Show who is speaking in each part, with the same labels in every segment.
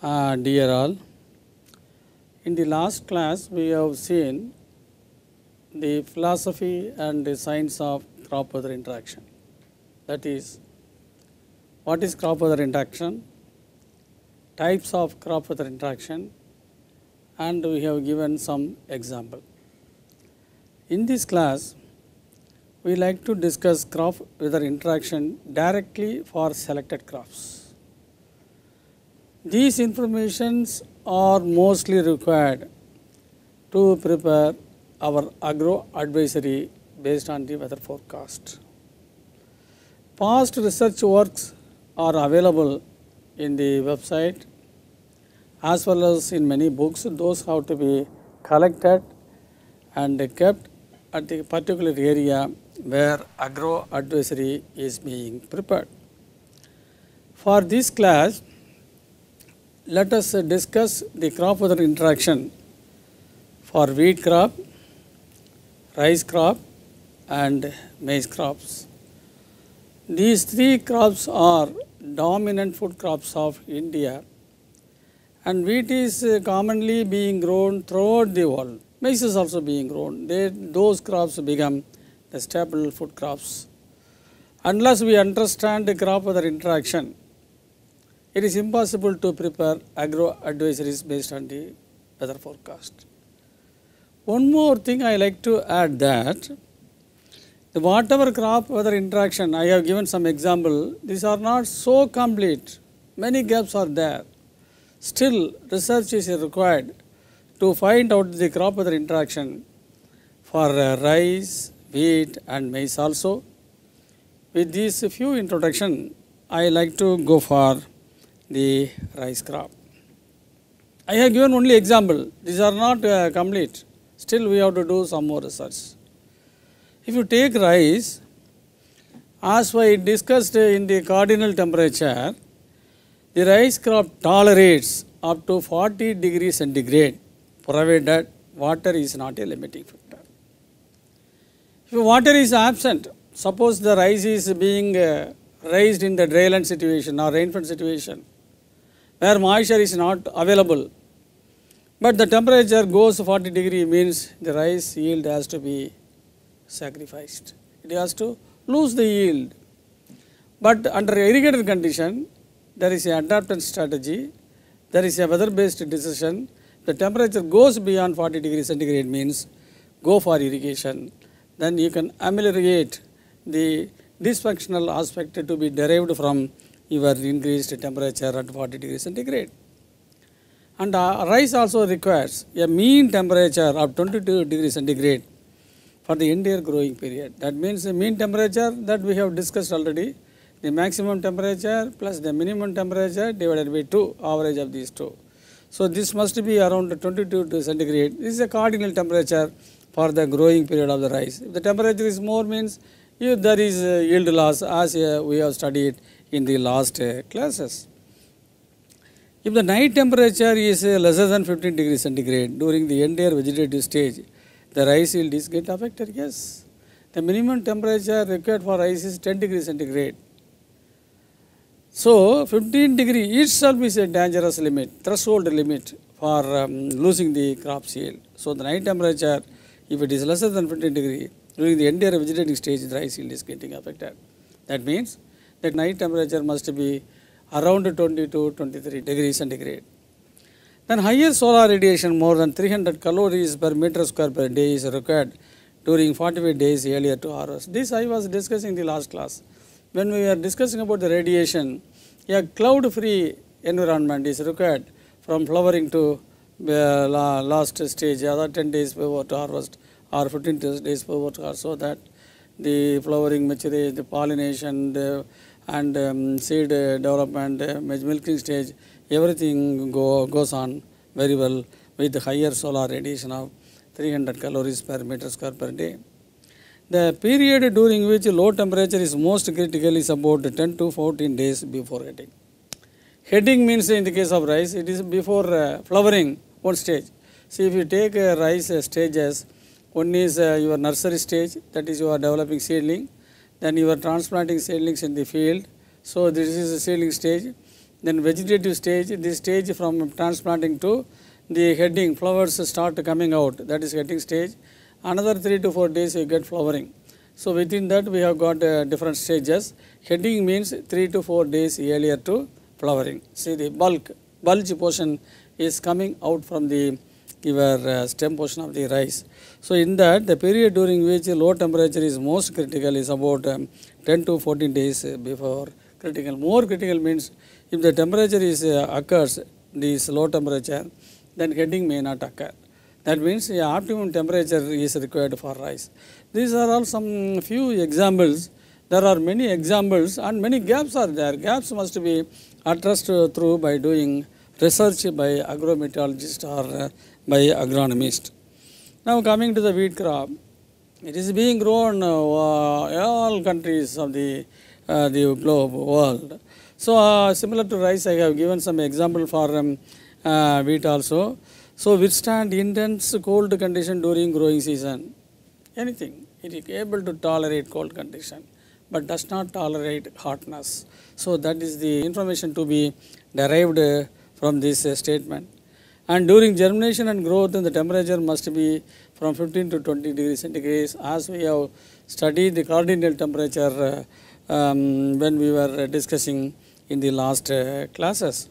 Speaker 1: Uh, dear all, in the last class we have seen the philosophy and the science of crop weather interaction. That is, what is crop weather interaction, types of crop weather interaction, and we have given some example. In this class, we like to discuss crop weather interaction directly for selected crops these informations are mostly required to prepare our agro advisory based on the weather forecast. Past research works are available in the website as well as in many books. Those have to be collected and kept at the particular area where agro advisory is being prepared. For this class, let us discuss the crop weather interaction for wheat crop, rice crop and maize crops. These three crops are dominant food crops of India and wheat is commonly being grown throughout the world. Maize is also being grown. They, those crops become the staple food crops. Unless we understand the crop weather interaction, it is impossible to prepare agro advisories based on the weather forecast. One more thing I like to add that the whatever crop weather interaction I have given some example, these are not so complete, many gaps are there. Still research is required to find out the crop weather interaction for uh, rice, wheat and maize also. With these few introduction, I like to go for the rice crop. I have given only example, these are not uh, complete, still we have to do some more research. If you take rice, as we discussed in the cardinal temperature, the rice crop tolerates up to 40 degree centigrade provided water is not a limiting factor. If water is absent, suppose the rice is being uh, raised in the dryland situation or rainfall situation, where moisture is not available. But the temperature goes 40 degree means the rice yield has to be sacrificed. It has to lose the yield. But under irrigated condition, there is an adaptation strategy, there is a weather based decision. The temperature goes beyond 40 degree centigrade means go for irrigation. Then you can ameliorate the dysfunctional aspect to be derived from your increased temperature at 40 degrees centigrade. And uh, rice also requires a mean temperature of 22 degrees centigrade for the entire growing period. That means the mean temperature that we have discussed already, the maximum temperature plus the minimum temperature divided by 2, average of these two. So this must be around 22 centigrade. This is a cardinal temperature for the growing period of the rice. If the temperature is more means if there is yield loss as uh, we have studied in the last uh, classes. If the night temperature is uh, lesser than 15 degrees centigrade during the entire vegetative stage, the rice yield is get affected, yes. The minimum temperature required for rice is 10 degrees centigrade. So, 15 degree itself is a dangerous limit, threshold limit for um, losing the crop yield. So, the night temperature, if it is lesser than 15 degree, during the entire vegetative stage, the rice yield is getting affected. That means that night temperature must be around 20 to 23 degrees centigrade. Then higher solar radiation more than 300 calories per meter square per day is required during 45 days earlier to hours. This I was discussing in the last class. When we were discussing about the radiation, a cloud free environment is required from flowering to uh, last stage, other 10 days before to harvest or 15 days before to harvest, so that the flowering maturity, the pollination, the and um, seed uh, development, uh, milking stage, everything go, goes on very well with higher solar radiation of 300 calories per meter square per day. The period during which low temperature is most critical is about 10 to 14 days before heading. Heading means in the case of rice, it is before uh, flowering, one stage. See, if you take uh, rice uh, stages, one is uh, your nursery stage, that is you are developing seedling. Then you are transplanting seedlings in the field. So this is the seedling stage. Then vegetative stage, this stage from transplanting to the heading, flowers start coming out, that is heading stage. Another 3 to 4 days you get flowering. So within that we have got uh, different stages. Heading means 3 to 4 days earlier to flowering. See the bulk, bulge portion is coming out from the your stem portion of the rice. So in that the period during which low temperature is most critical is about um, 10 to 14 days before critical. More critical means if the temperature is uh, occurs this low temperature then heading may not occur. That means yeah, optimum temperature is required for rice. These are all some few examples. There are many examples and many gaps are there. Gaps must be addressed through by doing research by agrometeorologist or uh, by agronomist. Now coming to the wheat crop, it is being grown uh, uh, all countries of the, uh, the globe, world. So uh, similar to rice, I have given some example for um, uh, wheat also. So withstand intense cold condition during growing season. Anything, it is able to tolerate cold condition but does not tolerate hotness. So that is the information to be derived from this uh, statement. And during germination and growth, the temperature must be from 15 to 20 degrees centigrade as we have studied the cardinal temperature uh, um, when we were discussing in the last uh, classes.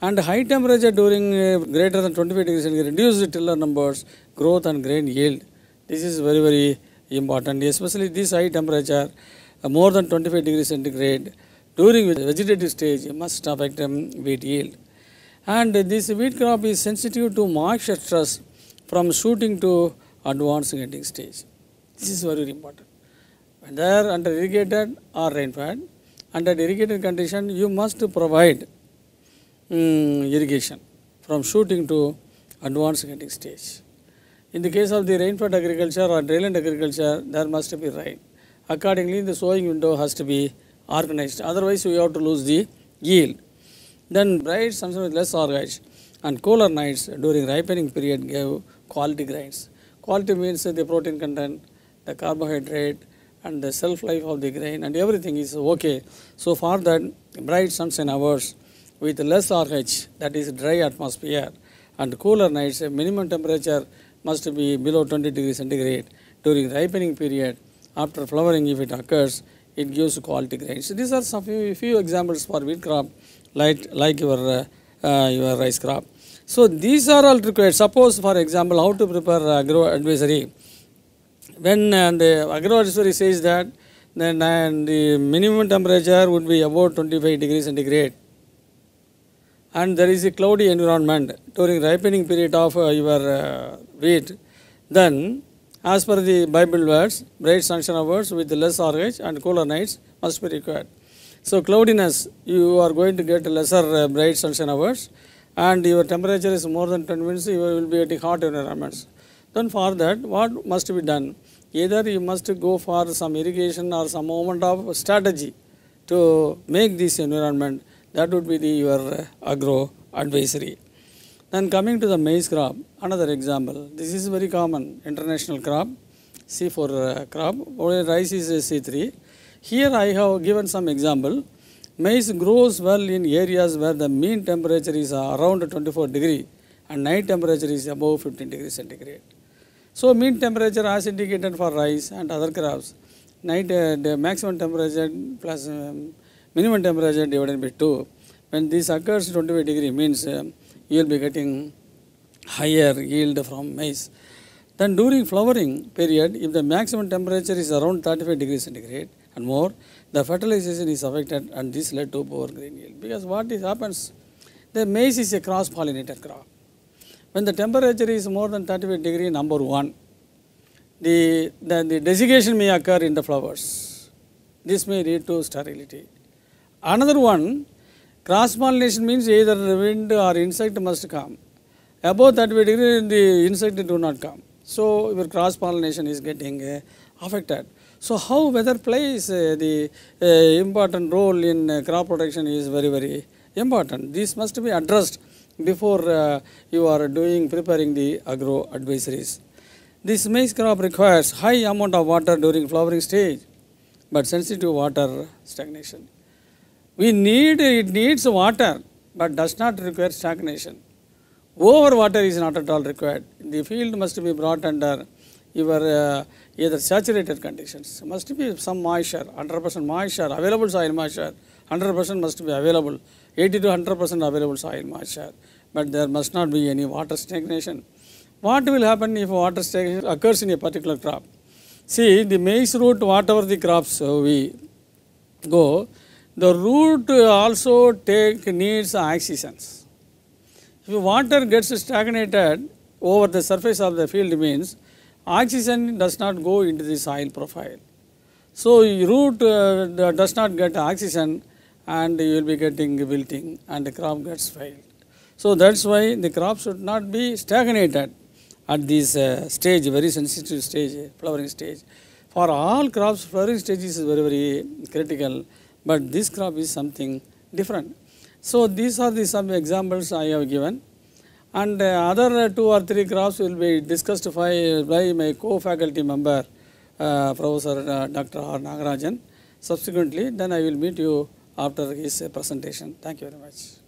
Speaker 1: And high temperature during uh, greater than 25 degrees centigrade reduces tiller numbers, growth and grain yield. This is very, very important, especially this high temperature, more than 25 degrees centigrade, during vegetative stage must affect um, wheat yield and this wheat crop is sensitive to moisture stress from shooting to advanced getting stage. This is very important. Whether under irrigated or rainfed, under irrigated condition you must provide um, irrigation from shooting to advanced getting stage. In the case of the rainfed agriculture or dryland agriculture, there must be rain. Accordingly, the sowing window has to be organized. Otherwise, we have to lose the yield. Then bright sunshine with less RH and cooler nights during ripening period gave quality grains. Quality means the protein content, the carbohydrate, and the shelf life of the grain and everything is okay. So for that, bright sunshine hours with less RH, that is dry atmosphere, and cooler nights, minimum temperature must be below 20 degrees centigrade during ripening period after flowering if it occurs it gives quality grains. So these are some few, few examples for wheat crop like, like your, uh, uh, your rice crop. So these are all required. Suppose for example how to prepare agro advisory. When uh, the agro advisory says that then uh, the minimum temperature would be about 25 degrees centigrade and there is a cloudy environment during ripening period of uh, your uh, wheat then as per the Bible words, bright sunshine hours with less RH and cooler nights must be required. So cloudiness, you are going to get lesser uh, bright sunshine hours and your temperature is more than 10 minutes, you will be getting hot environments. Then for that, what must be done? Either you must go for some irrigation or some moment of strategy to make this environment. That would be the, your uh, agro advisory. Then coming to the maize crop, another example. This is very common international crop, C4 uh, crop, where rice is C3. Here I have given some example. Maize grows well in areas where the mean temperature is uh, around 24 degree and night temperature is above 15 degree centigrade. So mean temperature as indicated for rice and other crops, night uh, the maximum temperature plus um, minimum temperature divided by 2. When this occurs 25 degree means um, you'll be getting higher yield from maize. Then during flowering period, if the maximum temperature is around 35 degrees centigrade and more, the fertilization is affected and this led to poor grain yield. Because what is happens, the maize is a cross-pollinator crop. When the temperature is more than 35 degree number one, the, the desiccation may occur in the flowers. This may lead to sterility. Another one, Cross pollination means either wind or insect must come. Above 35 degree, the insect do not come. So your cross pollination is getting uh, affected. So how weather plays uh, the uh, important role in uh, crop protection is very very important. This must be addressed before uh, you are doing preparing the agro advisories. This maize crop requires high amount of water during flowering stage, but sensitive water stagnation. We need, it needs water but does not require stagnation. Over water is not at all required. The field must be brought under your uh, either saturated conditions. Must be some moisture, 100 percent moisture, available soil moisture, 100 percent must be available, 80 to 100 percent available soil moisture. But there must not be any water stagnation. What will happen if water stagnation occurs in a particular crop? See, the maize root, whatever the crops uh, we go, the root also take needs oxygens. If water gets stagnated over the surface of the field means oxygen does not go into the soil profile. So, root uh, does not get oxygen and you will be getting wilting and the crop gets failed. So, that is why the crop should not be stagnated at this uh, stage, very sensitive stage, flowering stage. For all crops, flowering stage is very, very critical but this crop is something different. So these are the some examples I have given and uh, other two or three crops will be discussed by, by my co-faculty member uh, Professor uh, Dr. R. Nagarajan subsequently then I will meet you after his presentation. Thank you very much.